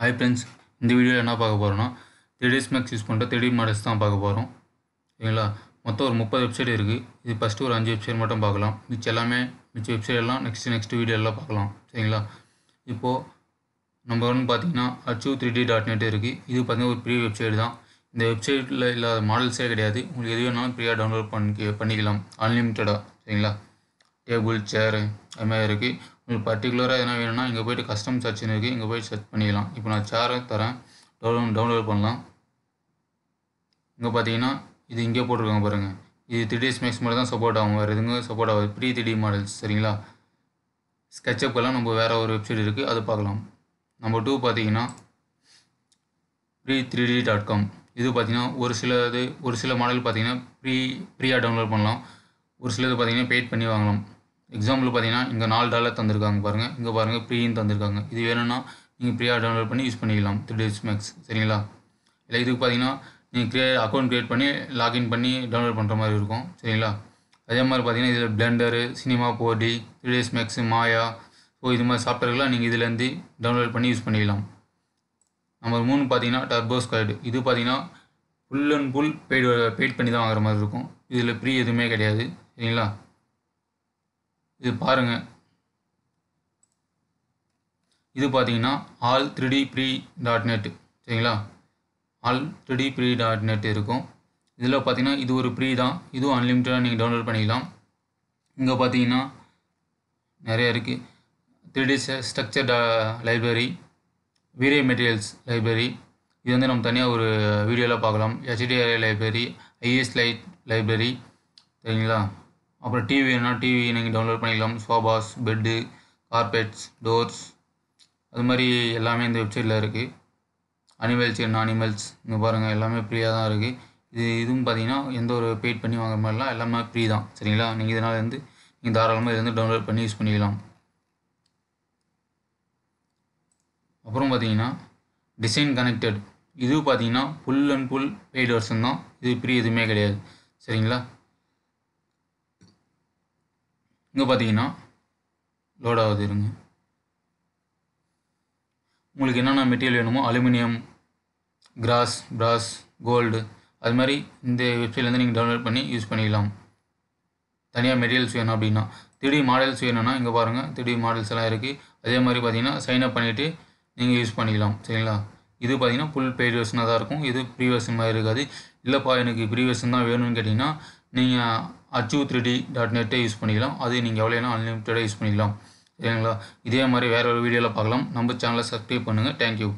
hi friends இந்த வீடியோவில் என்ன பார்க்க போகிறோன்னா த்ரீ டேஸ் மேக்ஸ் யூஸ் பண்ணுற த்ரீ மாடல்ஸ் தான் பார்க்க போகிறோம் சரிங்களா மொத்தம் ஒரு முப்பது வெப்சைட் இருக்குது இது ஃபஸ்ட்டு ஒரு அஞ்சு வெப்சைட் மட்டும் பார்க்கலாம் மிச்சம் எல்லாமே மிச்ச வெப்சைட் எல்லாம் நெக்ஸ்ட்டு நெக்ஸ்ட்டு வீடியோ எல்லாம் பார்க்கலாம் சரிங்களா இப்போது நம்ம ஒன் பார்த்திங்கன்னா achieve three D dot net இருக்குது இது பார்த்திங்கன்னா ஒரு பெரிய வெப்சைட் தான் இந்த வெப்சைட்டில் இல்லாத மாடல்ஸே கிடையாது உங்களுக்கு எது வேணாலும் ஃப்ரீயாக டவுன்லோட் பண்ணி பண்ணிக்கலாம் அன்லிமிட்டடாக சரிங்களா டேபிள் சேரு அதுமாதிரி இருக்குது உங்களுக்கு பர்டிகுலராக எதனா வேணும்னா இங்கே போய்ட்டு கஸ்டம் சர்ச்னு இருக்குது இங்கே போய் சர்ச் பண்ணிக்கலாம் இப்போ நான் சேரை தரேன் டவுன் டவுன்லோட் பண்ணலாம் இங்கே பார்த்தீங்கன்னா இது இங்கே போட்டிருக்காங்க பாருங்கள் இது த்ரீ டேஸ் மேக்ஸ் மட்டும் தான் சப்போர்ட் ஆகும் வேறு எதுங்க சப்போர்ட் ஆகும் ப்ரீ த்ரீ மாடல்ஸ் சரிங்களா ஸ்கெட்சப்கெல்லாம் நம்ம வேறு ஒரு வெப்சைட் இருக்குது அதை பார்க்கலாம் நம்பர் டூ பார்த்தீங்கன்னா free three D dot com இது பார்த்தீங்கன்னா ஒரு சில இது ஒரு சில மாடல் பார்த்தீங்கன்னா ப்ரீ ஃப்ரீயாக டவுன்லோட் பண்ணலாம் ஒரு சிலது பார்த்தீங்கன்னா பெயிட் பண்ணி வாங்கலாம் எக்ஸாம்பிள் பார்த்தீங்கன்னா இங்கே நாலு டாலர் தந்திருக்காங்க பாருங்கள் இங்கே பாருங்கள் ப்ரீன்னு தந்திருக்காங்க இது வேணும்னா நீங்கள் ப்ரீயாக டவுன்லோட் பண்ணி யூஸ் பண்ணிக்கலாம் த்ரீ டேஸ் மேக்ஸ் சரிங்களா இல்லை இதுக்கு பார்த்தீங்கன்னா நீங்கள் க்ரியே அக்கௌண்ட் க்ரியேட் பண்ணி லாகின் பண்ணி டவுன்லோட் பண்ணுற மாதிரி இருக்கும் சரிங்களா அதே மாதிரி பார்த்தீங்கன்னா இதில் blender cinema four D three ds max Maya so இது மாதிரி சாஃப்ட்வேர்லாம் நீங்கள் இதுலேருந்து டவுன்லோட் பண்ணி யூஸ் பண்ணிக்கலாம் நம்பர் மூணு பார்த்தீங்கன்னா டர்போ ஸ்காய்டு இது பார்த்தீங்கன்னா full and full paid paid பண்ணி தான் வாங்குற மாதிரி இருக்கும் இதில் ஃப்ரீ எதுவுமே கிடையாது சரிங்களா இது பாருங்கள் இது பார்த்தீங்கன்னா all three D free dot net சரிங்களா all three D free dot net இருக்கும் இதில் பார்த்தீங்கன்னா இது ஒரு ப்ரீ தான் இதுவும் அன்லிமிட்டடாக நீங்கள் டவுன்லோட் பண்ணிக்கலாம் இங்கே பார்த்தீங்கன்னா நிறைய இருக்குது three D structure library vray materials library இது வந்து நம்ம தனியாக ஒரு வீடியோவில் பார்க்கலாம் HDRI library IES light library சரிங்களா அப்புறம் டிவி வேணுன்னா டிவி நீங்கள் டவுன்லோட் பண்ணிக்கலாம் சோபாஸ் பெட்டு கார்பெட்ஸ் டோர்ஸ் அது மாதிரி எல்லாமே இந்த வெப்சைட்டில் இருக்குது அனிமல்ஸ் என்ன அனிமல்ஸ் இங்கே பாருங்கள் எல்லாமே ஃப்ரீயாக தான் இருக்குது இது இதுவும் பார்த்தீங்கன்னா எந்த ஒரு பெய்ட் பண்ணி வாங்குற மாதிரிலாம் எல்லாமே ஃப்ரீ தான் சரிங்களா நீங்கள் இதனால் வந்து நீங்கள் தாராளமாக இதை வந்து டவுன்லோட் பண்ணி யூஸ் பண்ணிக்கலாம் அப்புறம் பார்த்தீங்கன்னா டிசைன் கனெக்டட் இது பார்த்தீங்கன்னா ஃபுல் அண்ட் ஃபுல் பெய்ட் வருஷன் தான் இது ஃப்ரீ எதுவுமே கிடையாது சரிங்களா இங்கே பார்த்தீங்கன்னா லோடாவது இருங்க உங்களுக்கு என்னென்ன மெட்டீரியல் வேணுமோ அலுமினியம் கிராஸ் பிராஸ் கோல்டு அது மாதிரி இந்த வெப்சைட்லேருந்து நீங்கள் டவுன்லோட் பண்ணி யூஸ் பண்ணிக்கலாம் தனியாக மெட்டீரியல்ஸ் வேணும் அப்படின்னா திடீர் மாடல்ஸ் வேணும்னா இங்கே பாருங்கள் திடீர் மாடல்ஸ் எல்லாம் இருக்குது அதே மாதிரி பார்த்தீங்கன்னா சைன் அப் பண்ணிவிட்டு நீங்கள் யூஸ் பண்ணிக்கலாம் சரிங்களா இது பார்த்தீங்கன்னா ஃபுல் பெய்ட் வெர்ஷனாக தான் இருக்கும் இது ப்ரீ வெர்ஷன் மாதிரி இருக்காது இல்லைப்பா எனக்கு ப்ரீ வெர்ஷன் தான் வேணும்னு கேட்டிங்கன்னா நீங்கள் அச்சீவ் த்ரீ டி டாட் நெட்டே யூஸ் பண்ணிக்கலாம் அது நீங்கள் எவ்வளோ வேணும் அன்லிமிட்டடாக யூஸ் பண்ணிக்கலாம் சரிங்களா இதே மாதிரி வேறு ஒரு வீடியோவில் பார்க்கலாம் நம்ம சேனலை சப்ஸ்கிரைப் பண்ணுங்கள் தேங்க்யூ